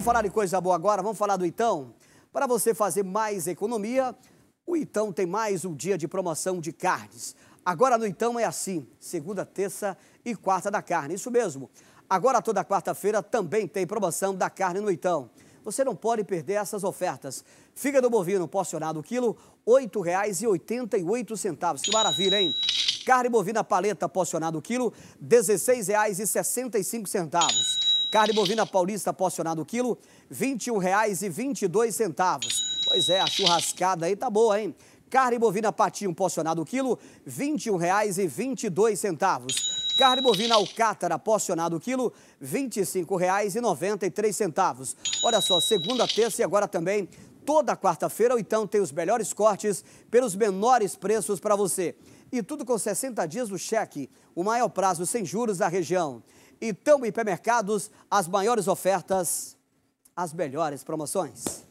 Vamos falar de coisa boa agora, vamos falar do Então. Para você fazer mais economia, o Então tem mais um dia de promoção de carnes. Agora no Então é assim, segunda, terça e quarta da carne, isso mesmo. Agora toda quarta-feira também tem promoção da carne no Então. Você não pode perder essas ofertas. Fígado bovino porcionado quilo, R$ 8,88. Que maravilha, hein? Carne bovina paleta porcionado quilo, R$ 16,65. Carne bovina paulista porcionado o quilo, R$ 21,22. Pois é, a churrascada aí tá boa, hein? Carne bovina patinho porcionado o quilo, R$ 21,22. Carne bovina alcátara porcionado o quilo, R$ 25,93. Olha só, segunda, terça e agora também toda quarta-feira, ou então tem os melhores cortes pelos menores preços para você. E tudo com 60 dias do cheque, o maior prazo sem juros da região. Então, hipermercados, as maiores ofertas, as melhores promoções.